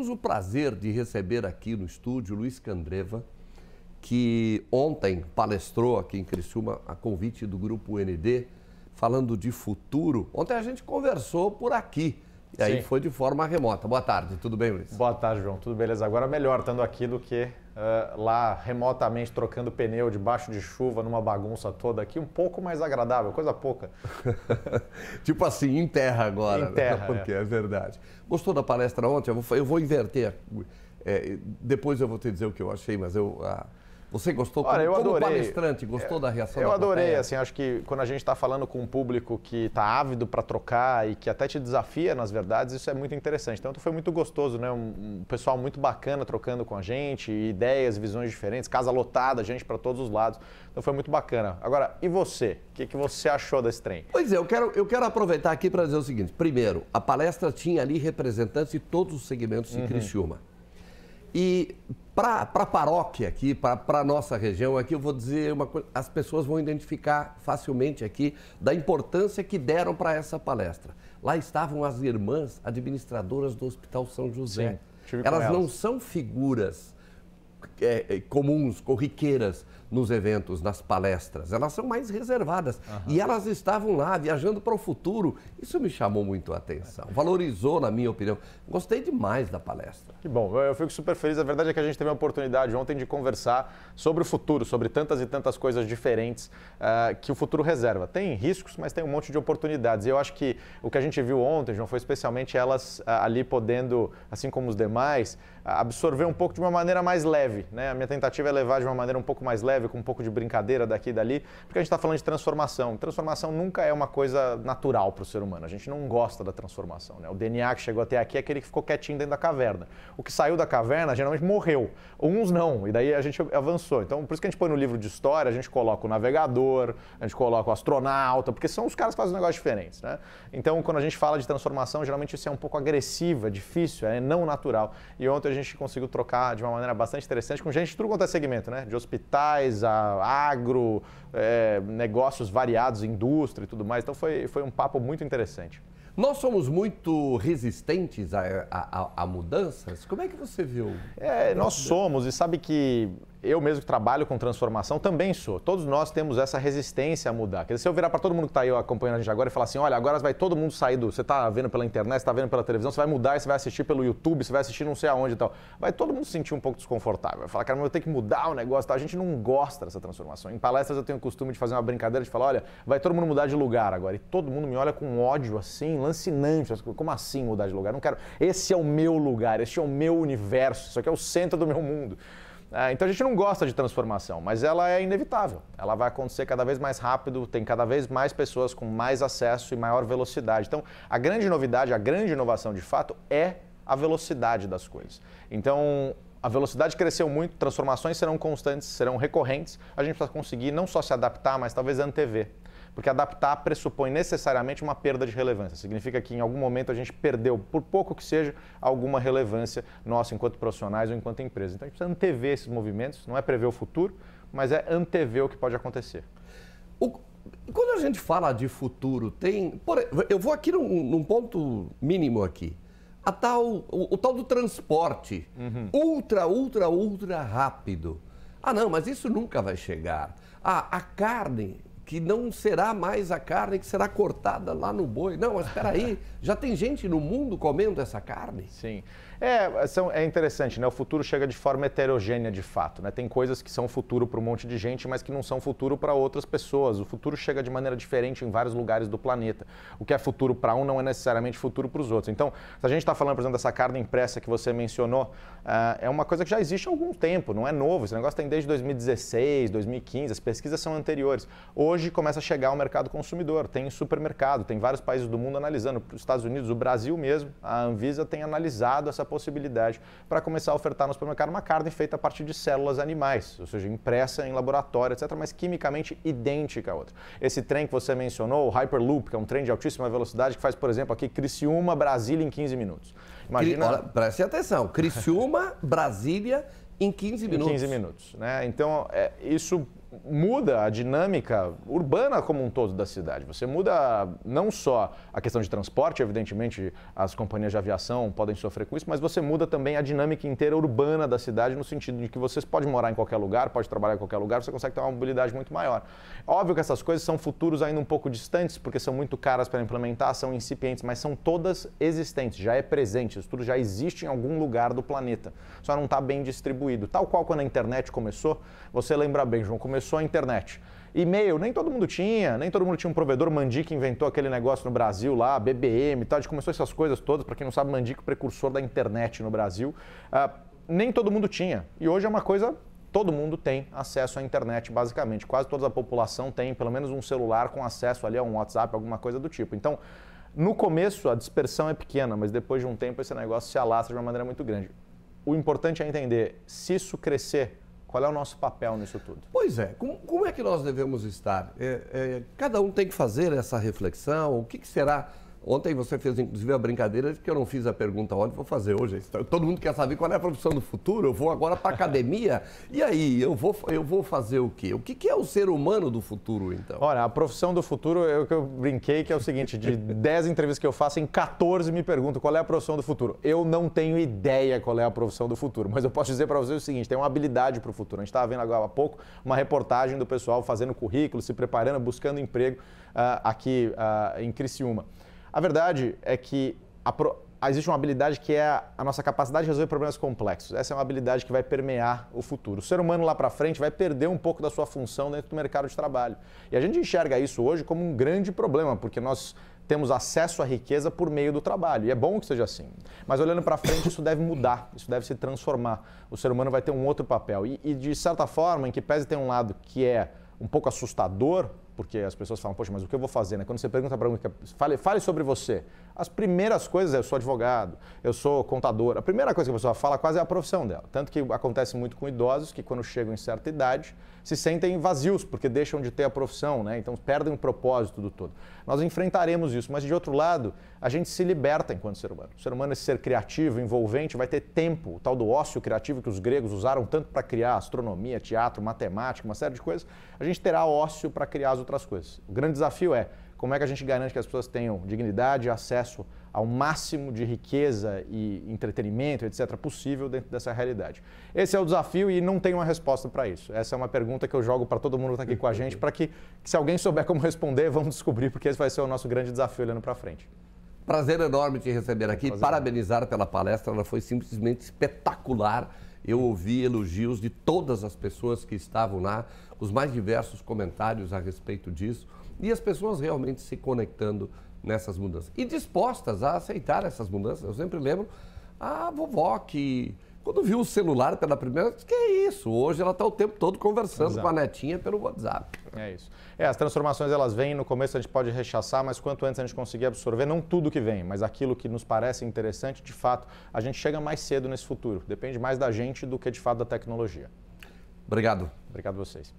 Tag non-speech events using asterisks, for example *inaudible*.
temos o prazer de receber aqui no estúdio Luiz Candreva, que ontem palestrou aqui em Criciúma a convite do Grupo ND, falando de futuro. Ontem a gente conversou por aqui e aí Sim. foi de forma remota. Boa tarde, tudo bem, Luiz? Boa tarde, João. Tudo beleza? Agora melhor estando aqui do que uh, lá remotamente trocando pneu debaixo de chuva, numa bagunça toda aqui, um pouco mais agradável, coisa pouca. *laughs* tipo assim, em terra agora. Em terra. Né? Porque é. é. verdade. Gostou da palestra ontem? Eu vou, eu vou inverter. É, depois eu vou te dizer o que eu achei, mas eu. Você gostou Olha, como, eu adorei. como palestrante? Gostou é, da reação? Eu da adorei, assim, acho que quando a gente está falando com um público que está ávido para trocar e que até te desafia nas verdades, isso é muito interessante. Então foi muito gostoso, né? Um, um pessoal muito bacana trocando com a gente, ideias, visões diferentes, casa lotada, gente para todos os lados. Então foi muito bacana. Agora, e você? O que, que você achou desse trem? Pois é, eu quero, eu quero aproveitar aqui para dizer o seguinte. Primeiro, a palestra tinha ali representantes de todos os segmentos uhum. Criciúma. E para a paróquia aqui, para a nossa região aqui, eu vou dizer uma coisa, as pessoas vão identificar facilmente aqui da importância que deram para essa palestra. Lá estavam as irmãs administradoras do Hospital São José. Sim, elas, elas não são figuras é, é, comuns, corriqueiras nos eventos, nas palestras. Elas são mais reservadas. Uhum. E elas estavam lá, viajando para o futuro. Isso me chamou muito a atenção. Valorizou, na minha opinião. Gostei demais da palestra. Que bom. Eu fico super feliz. A verdade é que a gente teve a oportunidade ontem de conversar sobre o futuro, sobre tantas e tantas coisas diferentes uh, que o futuro reserva. Tem riscos, mas tem um monte de oportunidades. E eu acho que o que a gente viu ontem, João, foi especialmente elas uh, ali podendo, assim como os demais, absorver um pouco de uma maneira mais leve. Né? A minha tentativa é levar de uma maneira um pouco mais leve, com um pouco de brincadeira daqui e dali, porque a gente está falando de transformação. Transformação nunca é uma coisa natural para o ser humano. A gente não gosta da transformação. Né? O DNA que chegou até aqui é aquele que ficou quietinho dentro da caverna. O que saiu da caverna geralmente morreu. Uns não, e daí a gente avançou. Então, por isso que a gente põe no livro de história, a gente coloca o navegador, a gente coloca o astronauta, porque são os caras que fazem negócios diferentes. Né? Então, quando a gente fala de transformação, geralmente isso é um pouco agressiva, é difícil, é não natural. E ontem a gente conseguiu trocar de uma maneira bastante interessante com gente de tudo quanto é segmento, né? De hospitais, a agro, é, negócios variados, indústria e tudo mais. Então foi, foi um papo muito interessante. Nós somos muito resistentes a, a, a, a mudanças? Como é que você viu? É, nós somos, e sabe que eu mesmo que trabalho com transformação também sou. Todos nós temos essa resistência a mudar. Quer dizer, se eu virar para todo mundo que está aí acompanhando a gente agora e falar assim, olha, agora vai todo mundo sair do... Você está vendo pela internet, está vendo pela televisão, você vai mudar, você vai assistir pelo YouTube, você vai assistir não sei aonde e tal. Vai todo mundo se sentir um pouco desconfortável. Vai falar, cara, mas eu tenho que mudar o negócio tal. A gente não gosta dessa transformação. Em palestras eu tenho o costume de fazer uma brincadeira, de falar, olha, vai todo mundo mudar de lugar agora. E todo mundo me olha com ódio assim, lancinante. Como assim mudar de lugar? Não quero... Esse é o meu lugar, esse é o meu universo, isso aqui é o centro do meu mundo. É, então a gente não gosta de transformação, mas ela é inevitável. Ela vai acontecer cada vez mais rápido, tem cada vez mais pessoas com mais acesso e maior velocidade. Então a grande novidade, a grande inovação de fato é a velocidade das coisas. Então a velocidade cresceu muito, transformações serão constantes, serão recorrentes. A gente precisa conseguir não só se adaptar, mas talvez antever porque adaptar pressupõe necessariamente uma perda de relevância. Significa que em algum momento a gente perdeu, por pouco que seja, alguma relevância nossa enquanto profissionais ou enquanto empresa. Então a gente precisa antever esses movimentos, não é prever o futuro, mas é antever o que pode acontecer. O... Quando a gente fala de futuro, tem. Por... eu vou aqui num, num ponto mínimo aqui. A tal, o, o, tal do transporte uhum. ultra, ultra, ultra rápido. Ah, não, mas isso nunca vai chegar. Ah, a carne que não será mais a carne que será cortada lá no boi. Não, mas espera aí, *laughs* já tem gente no mundo comendo essa carne? Sim. É, são, é interessante, né? O futuro chega de forma heterogênea de fato, né? Tem coisas que são futuro para um monte de gente, mas que não são futuro para outras pessoas. O futuro chega de maneira diferente em vários lugares do planeta. O que é futuro para um não é necessariamente futuro para os outros. Então, se a gente está falando, por exemplo, dessa carne impressa que você mencionou, uh, é uma coisa que já existe há algum tempo, não é novo. Esse negócio tem desde 2016, 2015, as pesquisas são anteriores. Hoje hoje começa a chegar ao mercado consumidor. Tem supermercado, tem vários países do mundo analisando. Os Estados Unidos, o Brasil mesmo, a Anvisa tem analisado essa possibilidade para começar a ofertar no supermercado uma carne feita a partir de células animais, ou seja, impressa em laboratório, etc., mas quimicamente idêntica à outra. Esse trem que você mencionou, o Hyperloop, que é um trem de altíssima velocidade que faz, por exemplo, aqui Criciúma, Brasília em 15 minutos. Imagina... preste atenção, Criciúma, Brasília em 15 minutos. Em 15 minutos, né? Então, é, isso muda a dinâmica urbana como um todo da cidade. Você muda não só a questão de transporte, evidentemente as companhias de aviação podem sofrer com isso, mas você muda também a dinâmica inteira urbana da cidade no sentido de que você pode morar em qualquer lugar, pode trabalhar em qualquer lugar, você consegue ter uma mobilidade muito maior. Óbvio que essas coisas são futuros ainda um pouco distantes, porque são muito caras para implementar, são incipientes, mas são todas existentes, já é presente, isso tudo já existe em algum lugar do planeta, só não está bem distribuído. Tal qual quando a internet começou, você lembra bem, João, começou começou a internet. E-mail, nem todo mundo tinha, nem todo mundo tinha um provedor. Mandic inventou aquele negócio no Brasil lá, BBM e tal. A gente começou essas coisas todas. Para quem não sabe, Mandic, precursor da internet no Brasil. Ah, nem todo mundo tinha. E hoje é uma coisa todo mundo tem acesso à internet, basicamente. Quase toda a população tem pelo menos um celular com acesso ali a um WhatsApp, alguma coisa do tipo. Então, no começo, a dispersão é pequena, mas depois de um tempo, esse negócio se alastra de uma maneira muito grande. O importante é entender: se isso crescer qual é o nosso papel nisso tudo? Pois é, como, como é que nós devemos estar? É, é, cada um tem que fazer essa reflexão, o que, que será Ontem você fez, inclusive, a brincadeira de que eu não fiz a pergunta ontem, vou fazer hoje. Todo mundo quer saber qual é a profissão do futuro, eu vou agora para a academia. E aí, eu vou, eu vou fazer o quê? O que, é o ser humano do futuro, então? Olha, a profissão do futuro, eu é que eu brinquei, que é o seguinte, de 10 *laughs* entrevistas que eu faço, em 14 me perguntam qual é a profissão do futuro. Eu não tenho ideia qual é a profissão do futuro, mas eu posso dizer para vocês o seguinte, tem uma habilidade para o futuro. A gente estava vendo agora há pouco uma reportagem do pessoal fazendo currículo, se preparando, buscando emprego uh, aqui uh, em Criciúma. A verdade é que a pro... existe uma habilidade que é a nossa capacidade de resolver problemas complexos. Essa é uma habilidade que vai permear o futuro. O ser humano lá para frente vai perder um pouco da sua função dentro do mercado de trabalho. E a gente enxerga isso hoje como um grande problema, porque nós temos acesso à riqueza por meio do trabalho. E é bom que seja assim. Mas olhando para frente, isso deve mudar, isso deve se transformar. O ser humano vai ter um outro papel. E, e de certa forma, em que pese tem um lado que é um pouco assustador, porque as pessoas falam, poxa, mas o que eu vou fazer? Né? Quando você pergunta para alguém, é, fale, fale sobre você. As primeiras coisas é, eu sou advogado, eu sou contador. A primeira coisa que a pessoa fala quase é a profissão dela. Tanto que acontece muito com idosos que quando chegam em certa idade se sentem vazios, porque deixam de ter a profissão, né? então perdem o propósito do todo. Nós enfrentaremos isso, mas de outro lado, a gente se liberta enquanto ser humano. O ser humano é ser criativo, envolvente, vai ter tempo, o tal do ócio criativo que os gregos usaram tanto para criar astronomia, teatro, matemática, uma série de coisas. A gente terá ócio para criar as outras coisas. O grande desafio é como é que a gente garante que as pessoas tenham dignidade, acesso ao máximo de riqueza e entretenimento, etc., possível dentro dessa realidade. Esse é o desafio e não tem uma resposta para isso. Essa é uma pergunta que eu jogo para todo mundo que está aqui com a gente, para que, que, se alguém souber como responder, *laughs* vamos descobrir, porque esse vai ser o nosso grande desafio olhando para frente. Prazer enorme te receber aqui, Prazer. parabenizar pela palestra, ela foi simplesmente espetacular eu ouvi elogios de todas as pessoas que estavam lá, os mais diversos comentários a respeito disso, e as pessoas realmente se conectando nessas mudanças e dispostas a aceitar essas mudanças. Eu sempre lembro a vovó que quando viu o celular pela primeira vez, que é isso? Hoje ela está o tempo todo conversando Exato. com a netinha pelo WhatsApp. É isso. É, as transformações elas vêm, no começo a gente pode rechaçar, mas quanto antes a gente conseguir absorver, não tudo que vem, mas aquilo que nos parece interessante, de fato, a gente chega mais cedo nesse futuro. Depende mais da gente do que de fato da tecnologia. Obrigado. Obrigado a vocês.